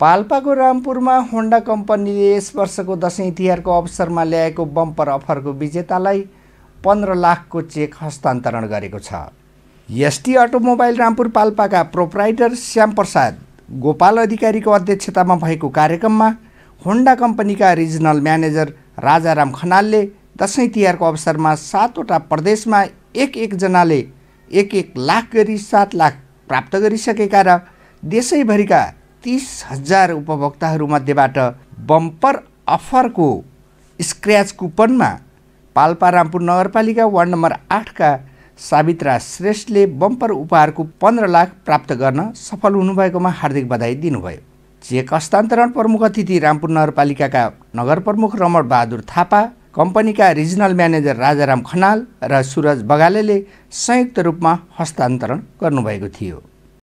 पाल्पाको रामपुरमा होन्डा कम्पनीले यस वर्षको दसैँ तिहारको अवसरमा ल्याएको बम्पर अफरको विजेतालाई पन्ध्र लाखको चेक हस्तान्तरण गरेको छ एसटी अटोमोबाइल रामपुर पाल्पाका प्रोप्राइटर श्यामप्रसाद गोपाल अधिकारीको अध्यक्षतामा भएको कार्यक्रममा होन्डा कम्पनीका रिजनल म्यानेजर राजाराम खनालले दसैँ तिहारको अवसरमा सातवटा प्रदेशमा एक एकजनाले एक एक लाख गरी सात लाख प्राप्त गरिसकेका र देशैभरिका तिस हजार उपभोक्ताहरूमध्येबाट बम्पर अफरको स्क्र्याच कुपनमा पाल्पा रामपुर नगरपालिका वार्ड नम्बर आठका सावित्रा श्रेष्ठले बम्पर उपहारको पन्ध्र लाख प्राप्त गर्न सफल हुनुभएकोमा हार्दिक बधाई दिनुभयो चेक हस्तान्तरण प्रमुख अतिथि रामपुर नगरपालिकाका नगर प्रमुख रमण बहादुर थापा कम्पनीका रिजनल म्यानेजर राजाराम खनाल र रा सुरज बगालेले संयुक्त रूपमा हस्तान्तरण गर्नुभएको थियो